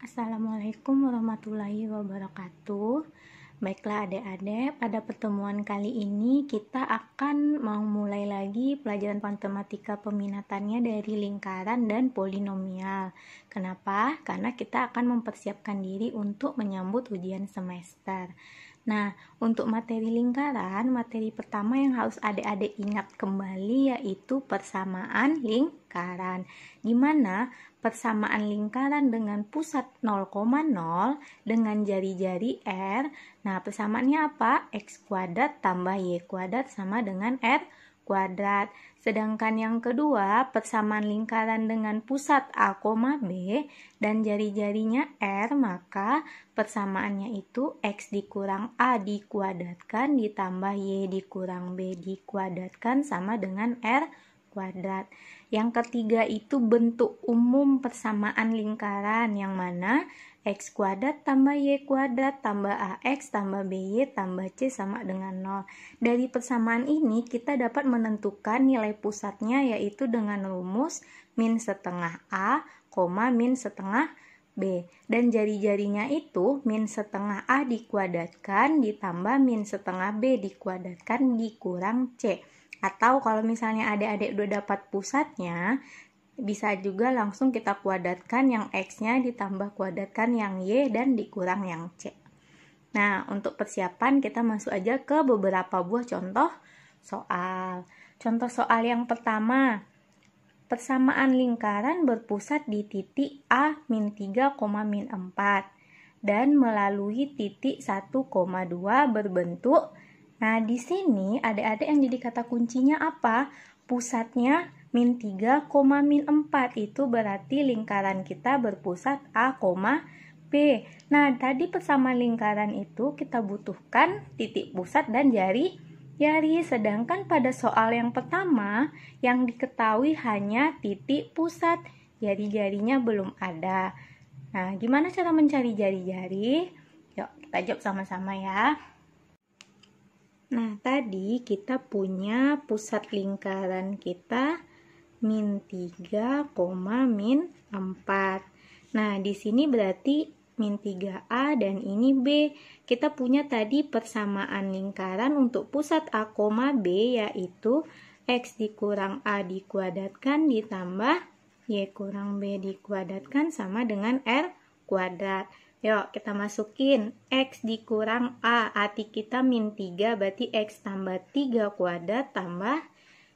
Assalamualaikum warahmatullahi wabarakatuh. Baiklah adik-adik, pada pertemuan kali ini kita akan mau mulai lagi pelajaran matematika peminatannya dari lingkaran dan polinomial. Kenapa? Karena kita akan mempersiapkan diri untuk menyambut ujian semester. Nah, untuk materi lingkaran, materi pertama yang harus adik-adik ingat kembali yaitu persamaan lingkaran. Di mana persamaan lingkaran dengan pusat 0,0 dengan jari-jari R. Nah, persamaannya apa? X kuadrat tambah Y kuadrat sama dengan R kuadrat. Sedangkan yang kedua, persamaan lingkaran dengan pusat A, B dan jari-jarinya R, maka persamaannya itu X dikurang A dikuadratkan ditambah Y dikurang B dikuadratkan sama dengan R kuadrat. Yang ketiga itu bentuk umum persamaan lingkaran yang mana X kuadrat tambah Y kuadrat tambah AX tambah BY tambah C sama dengan 0. Dari persamaan ini kita dapat menentukan nilai pusatnya yaitu dengan rumus min setengah A, min setengah B. Dan jari-jarinya itu min setengah A dikuadratkan ditambah min setengah B dikuadratkan dikurang C. Atau kalau misalnya adik-adik udah dapat pusatnya, bisa juga langsung kita kuadratkan yang X-nya ditambah kuadratkan yang Y dan dikurang yang C. Nah, untuk persiapan kita masuk aja ke beberapa buah contoh soal. Contoh soal yang pertama, persamaan lingkaran berpusat di titik A min 3, min 4 dan melalui titik 1,2 berbentuk Nah, di sini ada-ada yang jadi kata kuncinya apa? Pusatnya Min 3, min 4 itu berarti lingkaran kita berpusat A, B. Nah, tadi persamaan lingkaran itu kita butuhkan titik pusat dan jari jari. Sedangkan pada soal yang pertama yang diketahui hanya titik pusat, jari-jarinya belum ada. Nah, gimana cara mencari jari-jari? Yuk, kita jawab sama-sama ya. Nah, tadi kita punya pusat lingkaran kita min 3, min 4. Nah, di sini berarti min 3A dan ini B. Kita punya tadi persamaan lingkaran untuk pusat A, B yaitu X dikurang A dikuadratkan ditambah Y kurang B dikuadratkan sama dengan R kuadrat. Yuk, kita masukin X dikurang A, arti kita min 3, berarti X tambah 3 kuadrat tambah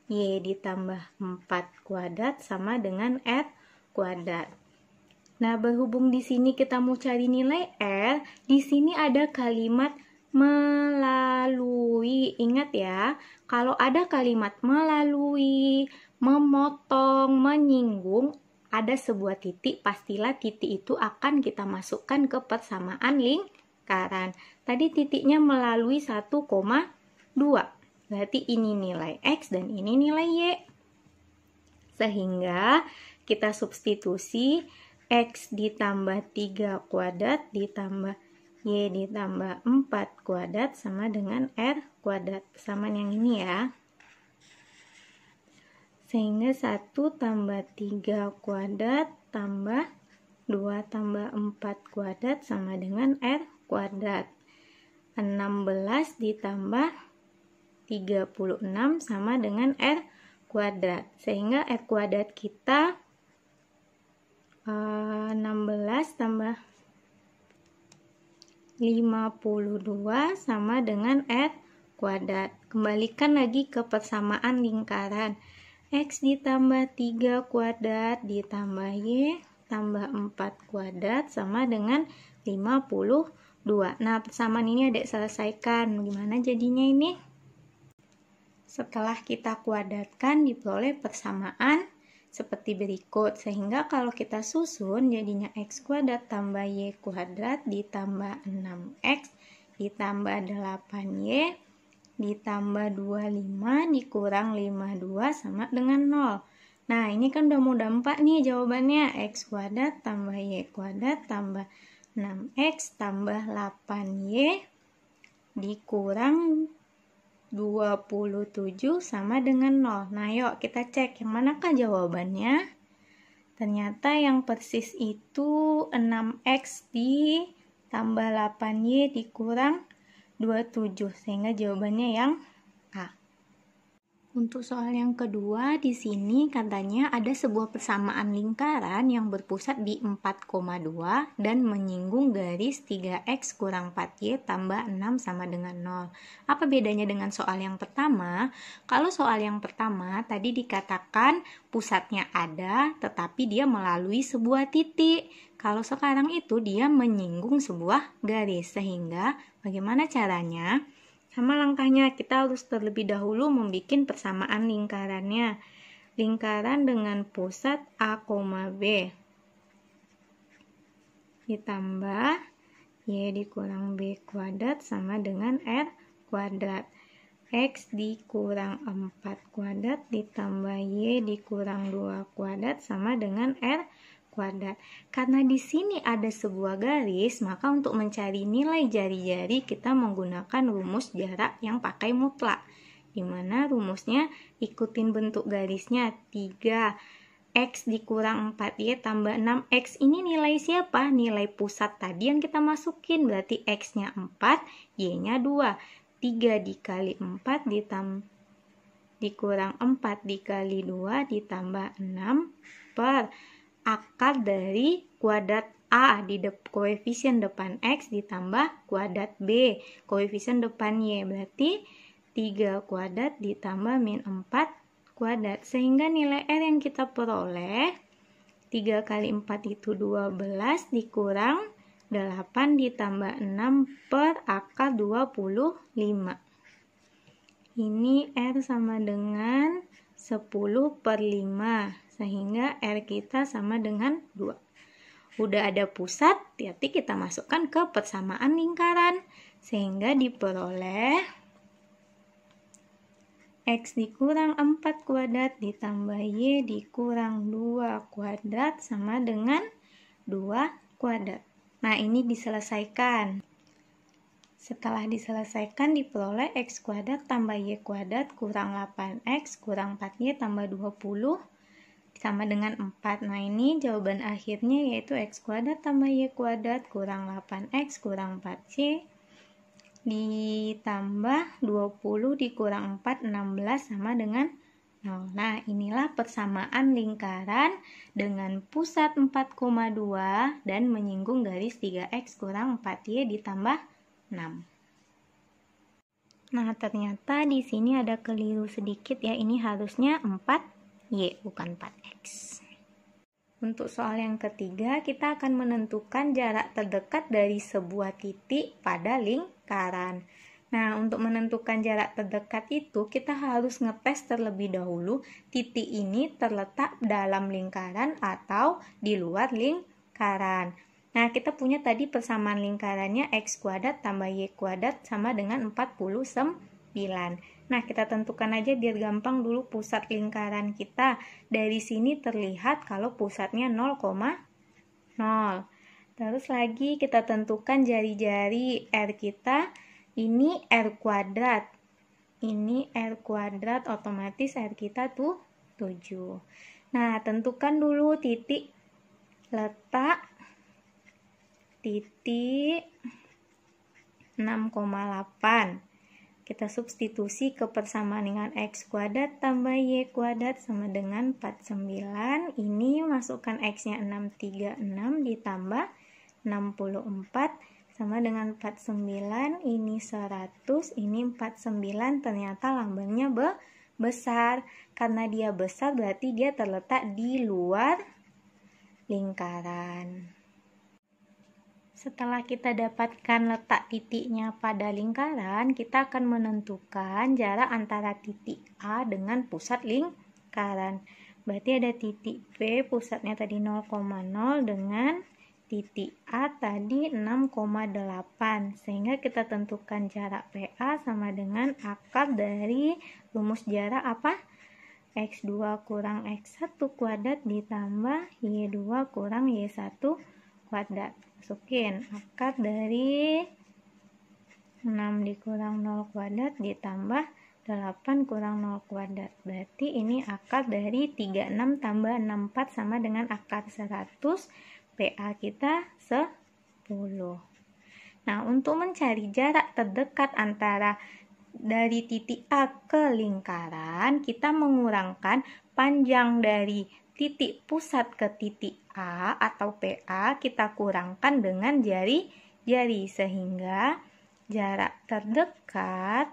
Y ditambah 4 kuadrat sama dengan R kuadrat. Nah, berhubung di sini kita mau cari nilai R, di sini ada kalimat melalui. Ingat ya, kalau ada kalimat melalui, memotong, menyinggung, ada sebuah titik, pastilah titik itu akan kita masukkan ke persamaan lingkaran. Tadi titiknya melalui 1,2. Berarti ini nilai X dan ini nilai Y. Sehingga kita substitusi X ditambah 3 kuadrat ditambah Y ditambah 4 kuadrat sama dengan R kuadrat. Sama yang ini ya. Sehingga 1 tambah 3 kuadrat tambah 2 tambah 4 kuadrat sama dengan R kuadrat. 16 ditambah 36 sama dengan R kuadrat. Sehingga R kuadrat kita uh, eh, 16 tambah 52 sama dengan R kuadrat. Kembalikan lagi ke persamaan lingkaran. X ditambah 3 kuadrat ditambah Y tambah 4 kuadrat sama dengan 52. Nah, persamaan ini ada selesaikan. Gimana jadinya ini? Setelah kita kuadratkan diperoleh persamaan seperti berikut. Sehingga kalau kita susun jadinya x kuadrat tambah y kuadrat ditambah 6x ditambah 8y ditambah 25 dikurang 52 sama dengan 0. Nah, ini kan udah mau dampak nih jawabannya. X kuadrat tambah Y kuadrat tambah 6X tambah 8Y dikurang 27 sama dengan 0. Nah, yuk kita cek yang manakah jawabannya. Ternyata yang persis itu 6x ditambah 8y dikurang 27. Sehingga jawabannya yang untuk soal yang kedua, di sini katanya ada sebuah persamaan lingkaran yang berpusat di 4,2 dan menyinggung garis 3x kurang 4y tambah 6 sama dengan 0. Apa bedanya dengan soal yang pertama? Kalau soal yang pertama tadi dikatakan pusatnya ada tetapi dia melalui sebuah titik. Kalau sekarang itu dia menyinggung sebuah garis sehingga bagaimana caranya? Sama langkahnya, kita harus terlebih dahulu membuat persamaan lingkarannya. Lingkaran dengan pusat A, B. Ditambah Y dikurang B kuadrat sama dengan R kuadrat. X dikurang 4 kuadrat ditambah Y dikurang 2 kuadrat sama dengan R kuadrat kuadrat. Karena di sini ada sebuah garis, maka untuk mencari nilai jari-jari kita menggunakan rumus jarak yang pakai mutlak. Di mana rumusnya ikutin bentuk garisnya 3 X dikurang 4Y tambah 6X ini nilai siapa? Nilai pusat tadi yang kita masukin berarti X-nya 4, Y-nya 2 3 dikali 4 ditambah dikurang 4 dikali 2 ditambah 6 per akar dari kuadrat A di de koefisien depan X ditambah kuadrat B koefisien depan Y berarti 3 kuadrat ditambah min 4 kuadrat sehingga nilai R yang kita peroleh 3 kali 4 itu 12 dikurang 8 ditambah 6 per akar 25 ini R sama dengan 10 per 5 sehingga R kita sama dengan 2. Udah ada pusat, berarti kita masukkan ke persamaan lingkaran sehingga diperoleh X dikurang 4 kuadrat ditambah Y dikurang 2 kuadrat sama dengan 2 kuadrat. Nah, ini diselesaikan. Setelah diselesaikan diperoleh X kuadrat tambah Y kuadrat kurang 8X kurang 4Y tambah 20 sama dengan 4. Nah, ini jawaban akhirnya yaitu X kuadrat tambah Y kuadrat kurang 8X kurang 4C ditambah 20 dikurang 4 16 sama dengan 0. Nah, inilah persamaan lingkaran dengan pusat 4,2 dan menyinggung garis 3X kurang 4Y ditambah 6. Nah, ternyata di sini ada keliru sedikit ya. Ini harusnya 4 Y, bukan 4X. Untuk soal yang ketiga, kita akan menentukan jarak terdekat dari sebuah titik pada lingkaran. Nah, untuk menentukan jarak terdekat itu, kita harus ngetes terlebih dahulu titik ini terletak dalam lingkaran atau di luar lingkaran. Nah, kita punya tadi persamaan lingkarannya X kuadrat tambah Y kuadrat sama dengan 49. Nah, kita tentukan aja biar gampang dulu pusat lingkaran kita. Dari sini terlihat kalau pusatnya 0,0. Terus lagi kita tentukan jari-jari R kita. Ini R kuadrat. Ini R kuadrat otomatis R kita tuh 7. Nah, tentukan dulu titik letak titik 6,8 kita substitusi ke persamaan dengan X kuadrat tambah Y kuadrat sama dengan 49. Ini masukkan X-nya 636 ditambah 64 sama dengan 49. Ini 100, ini 49. Ternyata lambangnya be besar. Karena dia besar berarti dia terletak di luar lingkaran. Setelah kita dapatkan letak titiknya pada lingkaran, kita akan menentukan jarak antara titik A dengan pusat lingkaran. Berarti ada titik B pusatnya tadi 0,0 dengan titik A tadi 6,8. Sehingga kita tentukan jarak PA sama dengan akar dari rumus jarak apa? X2 kurang X1 kuadrat ditambah Y2 kurang Y1 kuadrat masukin akar dari 6 dikurang 0 kuadrat ditambah 8 kurang 0 kuadrat berarti ini akar dari 36 tambah 64 sama dengan akar 100 PA kita 10 nah untuk mencari jarak terdekat antara dari titik A ke lingkaran kita mengurangkan panjang dari titik pusat ke titik A atau PA kita kurangkan dengan jari-jari sehingga jarak terdekat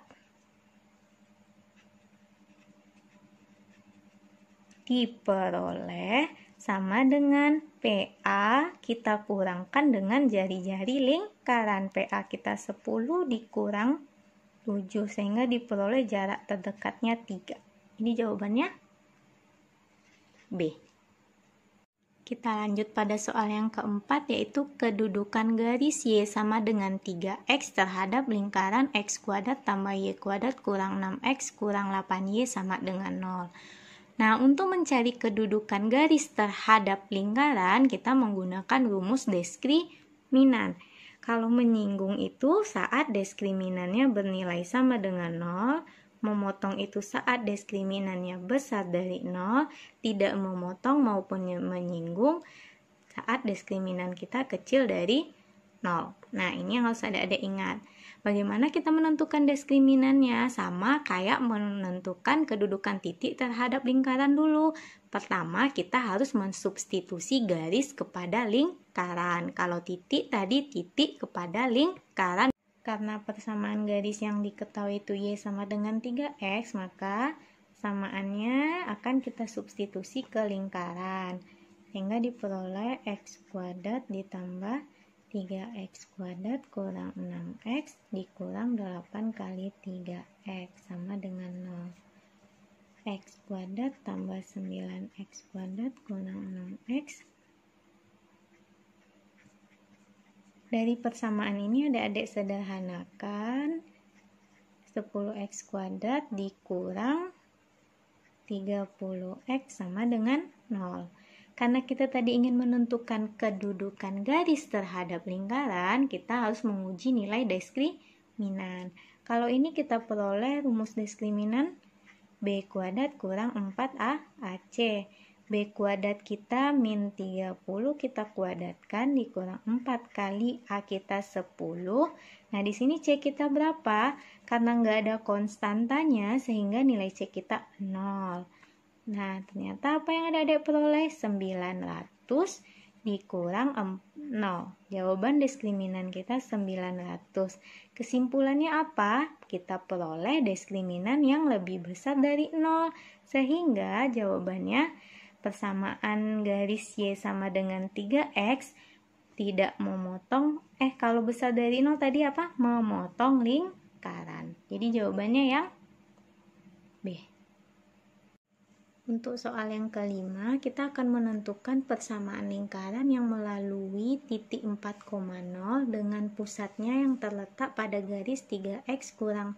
diperoleh sama dengan PA kita kurangkan dengan jari-jari lingkaran PA kita 10 dikurang 7 sehingga diperoleh jarak terdekatnya 3 ini jawabannya B. Kita lanjut pada soal yang keempat yaitu kedudukan garis Y sama dengan 3X terhadap lingkaran X kuadrat tambah Y kuadrat kurang 6X kurang 8Y sama dengan 0. Nah, untuk mencari kedudukan garis terhadap lingkaran, kita menggunakan rumus diskriminan. Kalau menyinggung itu saat diskriminannya bernilai sama dengan 0, memotong itu saat diskriminannya besar dari nol, tidak memotong maupun menyinggung saat diskriminan kita kecil dari nol. Nah, ini yang harus ada-ada ingat. Bagaimana kita menentukan diskriminannya sama kayak menentukan kedudukan titik terhadap lingkaran dulu. Pertama, kita harus mensubstitusi garis kepada lingkaran. Kalau titik tadi titik kepada lingkaran karena persamaan garis yang diketahui itu Y sama dengan 3X, maka samaannya akan kita substitusi ke lingkaran. Sehingga diperoleh X kuadrat ditambah 3X kuadrat kurang 6X dikurang 8 kali 3X sama dengan 0 x kuadrat tambah 9x kuadrat kurang 6x Dari persamaan ini ada adik sederhanakan 10x kuadrat dikurang 30x sama dengan 0. Karena kita tadi ingin menentukan kedudukan garis terhadap lingkaran, kita harus menguji nilai diskriminan. Kalau ini kita peroleh rumus diskriminan B kuadrat kurang 4A AC. B kuadrat kita min 30 kita kuadratkan dikurang 4 kali A kita 10. Nah, di sini C kita berapa? Karena nggak ada konstantanya, sehingga nilai C kita 0. Nah, ternyata apa yang ada adik peroleh? 900 dikurang 0. Jawaban diskriminan kita 900. Kesimpulannya apa? Kita peroleh diskriminan yang lebih besar dari 0. Sehingga jawabannya persamaan garis Y sama dengan 3X tidak memotong eh kalau besar dari nol tadi apa? memotong lingkaran. Jadi jawabannya yang B. Untuk soal yang kelima, kita akan menentukan persamaan lingkaran yang melalui titik 4,0 dengan pusatnya yang terletak pada garis 3x kurang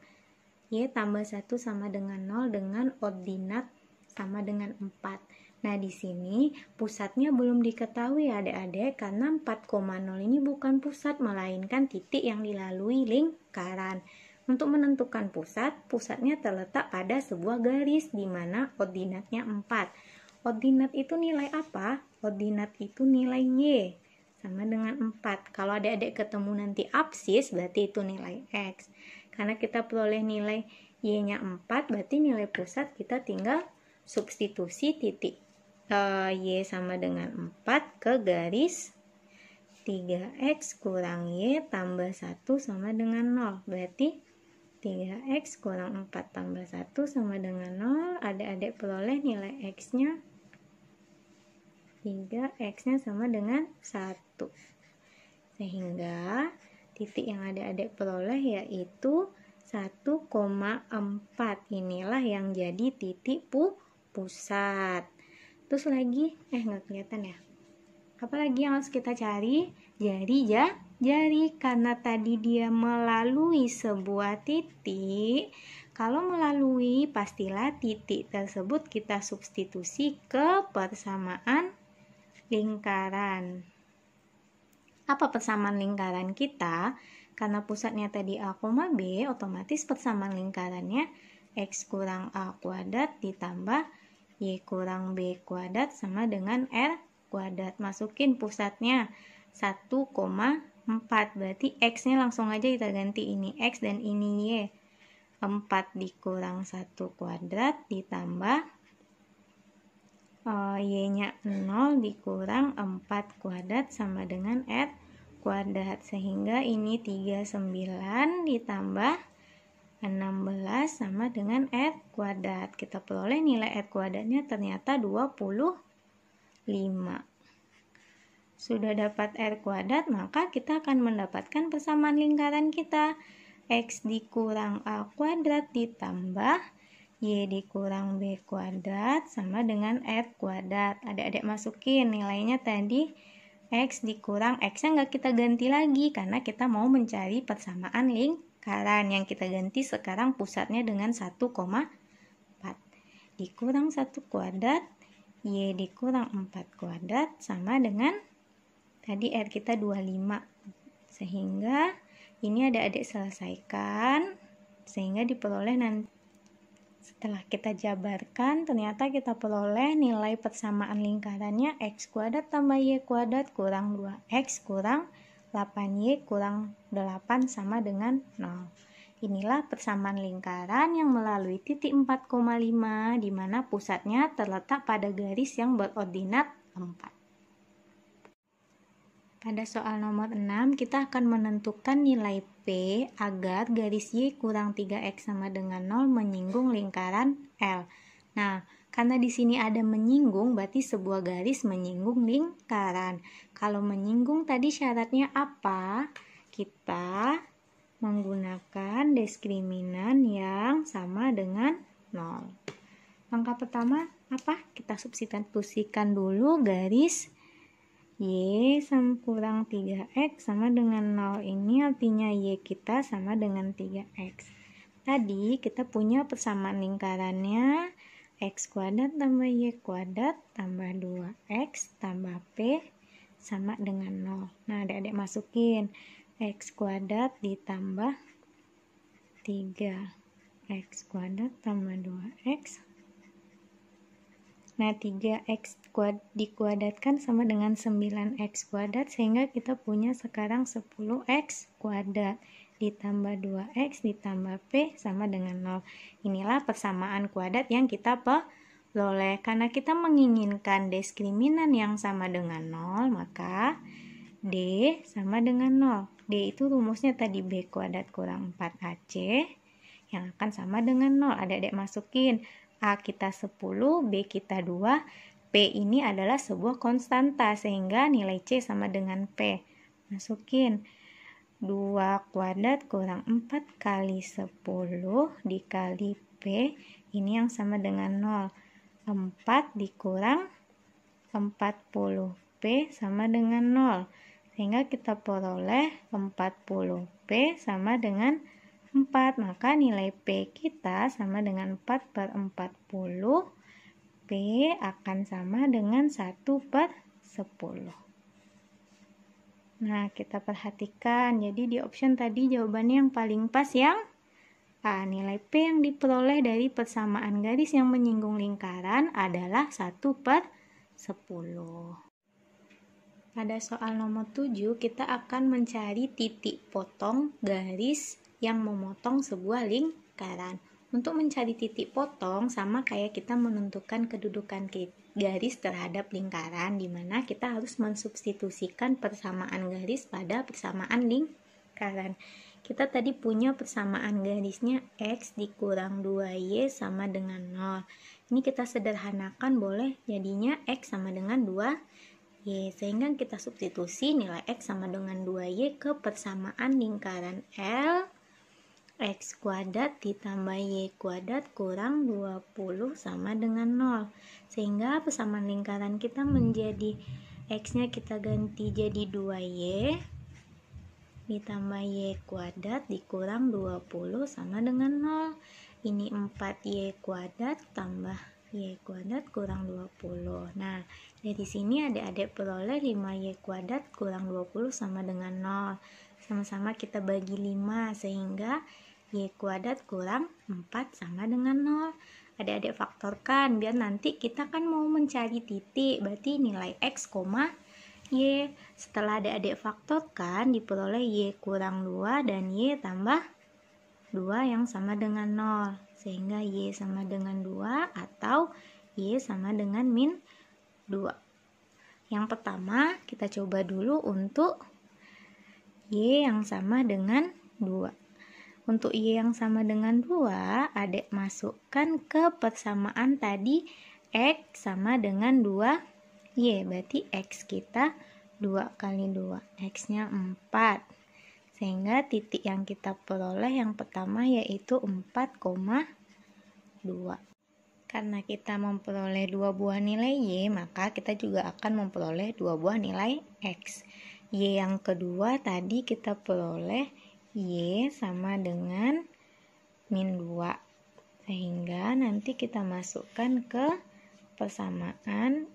y tambah 1 sama dengan 0 dengan ordinat sama dengan 4. Nah, di sini pusatnya belum diketahui adik-adik karena 4,0 ini bukan pusat melainkan titik yang dilalui lingkaran. Untuk menentukan pusat, pusatnya terletak pada sebuah garis di mana ordinatnya 4. Ordinat itu nilai apa? Ordinat itu nilai Y sama dengan 4. Kalau adik-adik ketemu nanti absis berarti itu nilai X. Karena kita peroleh nilai Y-nya 4 berarti nilai pusat kita tinggal substitusi titik Y sama dengan 4 ke garis 3X kurang Y tambah 1 sama dengan 0 berarti 3X kurang 4 tambah 1 sama dengan 0 adik-adik peroleh nilai X-nya 3X-nya sama dengan 1 sehingga titik yang adik-adik peroleh yaitu 1,4 inilah yang jadi titik pu pusat terus lagi eh nggak kelihatan ya apalagi yang harus kita cari jari ya, jari karena tadi dia melalui sebuah titik kalau melalui pastilah titik tersebut kita substitusi ke persamaan lingkaran apa persamaan lingkaran kita karena pusatnya tadi A, B otomatis persamaan lingkarannya X kurang A kuadrat ditambah Y kurang B kuadrat sama dengan R kuadrat. Masukin pusatnya 1,4. Berarti X-nya langsung aja kita ganti ini X dan ini Y. 4 dikurang 1 kuadrat ditambah uh, eh, Y-nya 0 dikurang 4 kuadrat sama dengan R kuadrat. Sehingga ini 39 ditambah 16 sama dengan R kuadrat. Kita peroleh nilai R kuadratnya ternyata 25. Sudah dapat R kuadrat, maka kita akan mendapatkan persamaan lingkaran kita. X dikurang A kuadrat ditambah Y dikurang B kuadrat sama dengan R kuadrat. Adik-adik masukin nilainya tadi X dikurang X-nya nggak kita ganti lagi karena kita mau mencari persamaan lingkaran pemekaran yang kita ganti sekarang pusatnya dengan 1,4 dikurang 1 kuadrat Y dikurang 4 kuadrat sama dengan tadi R kita 25 sehingga ini ada adik selesaikan sehingga diperoleh nanti setelah kita jabarkan ternyata kita peroleh nilai persamaan lingkarannya X kuadrat tambah Y kuadrat kurang 2X kurang 8Y kurang 8 sama dengan 0. Inilah persamaan lingkaran yang melalui titik 4,5 di mana pusatnya terletak pada garis yang berordinat 4. Pada soal nomor 6, kita akan menentukan nilai P agar garis Y kurang 3X sama dengan 0 menyinggung lingkaran L. Nah, karena di sini ada menyinggung, berarti sebuah garis menyinggung lingkaran. Kalau menyinggung tadi syaratnya apa? Kita menggunakan diskriminan yang sama dengan 0. Langkah pertama apa? Kita substitusikan dulu garis Y kurang 3X sama dengan 0 ini artinya Y kita sama dengan 3X. Tadi kita punya persamaan lingkarannya X kuadrat tambah Y kuadrat tambah 2X tambah P sama dengan 0. Nah, adik-adik masukin X kuadrat ditambah 3. X kuadrat tambah 2X. Nah, 3X kuad dikuadratkan sama dengan 9X kuadrat sehingga kita punya sekarang 10X kuadrat ditambah 2x ditambah P sama dengan 0. Inilah persamaan kuadrat yang kita peroleh. Karena kita menginginkan diskriminan yang sama dengan 0, maka D sama dengan 0. D itu rumusnya tadi B kuadrat kurang 4AC yang akan sama dengan 0. Ada adik masukin A kita 10, B kita 2, P ini adalah sebuah konstanta sehingga nilai C sama dengan P. Masukin. 2 kuadrat kurang 4 kali 10 dikali P ini yang sama dengan 0 4 dikurang 40 P sama dengan 0 sehingga kita peroleh 40 P sama dengan 4 maka nilai P kita sama dengan 4 per 40 P akan sama dengan 1 per 10 Nah, kita perhatikan. Jadi di option tadi jawabannya yang paling pas yang A. Nilai P yang diperoleh dari persamaan garis yang menyinggung lingkaran adalah 1 per 10. Pada soal nomor 7, kita akan mencari titik potong garis yang memotong sebuah lingkaran. Untuk mencari titik potong sama kayak kita menentukan kedudukan garis terhadap lingkaran di mana kita harus mensubstitusikan persamaan garis pada persamaan lingkaran. Kita tadi punya persamaan garisnya X dikurang 2Y sama dengan 0. Ini kita sederhanakan boleh jadinya X sama dengan 2 Y sehingga kita substitusi nilai X sama dengan 2Y ke persamaan lingkaran L X kuadrat ditambah Y kuadrat kurang 20 sama dengan 0 sehingga persamaan lingkaran kita menjadi X nya kita ganti jadi 2Y ditambah Y kuadrat dikurang 20 sama dengan 0 ini 4Y kuadrat tambah Y kuadrat kurang 20 nah dari sini adik-adik peroleh 5Y kuadrat kurang 20 sama dengan 0 sama-sama kita bagi 5 sehingga Y kuadrat kurang 4 sama dengan 0 adik-adik faktorkan biar nanti kita kan mau mencari titik berarti nilai X, Y setelah adik-adik faktorkan diperoleh Y kurang 2 dan Y tambah 2 yang sama dengan 0 sehingga Y sama dengan 2 atau Y sama dengan min 2 yang pertama kita coba dulu untuk Y yang sama dengan 2. Untuk Y yang sama dengan 2, adik masukkan ke persamaan tadi X sama dengan 2 Y. Berarti X kita 2 kali 2. X-nya 4 sehingga titik yang kita peroleh yang pertama yaitu 4,2 karena kita memperoleh dua buah nilai Y maka kita juga akan memperoleh dua buah nilai X Y yang kedua tadi kita peroleh Y sama dengan min 2 sehingga nanti kita masukkan ke persamaan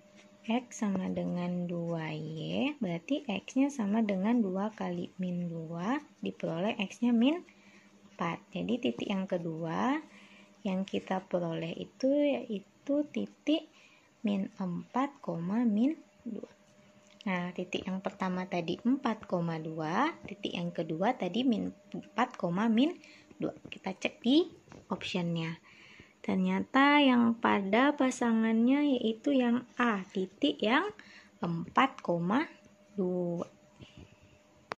X sama dengan 2Y berarti X nya sama dengan 2 kali min 2 diperoleh X nya min 4 jadi titik yang kedua yang kita peroleh itu yaitu titik min 4, min 2 Nah, titik yang pertama tadi 4,2, titik yang kedua tadi min 4, min 2. Kita cek di optionnya. Ternyata yang pada pasangannya yaitu yang A, titik yang 4,2.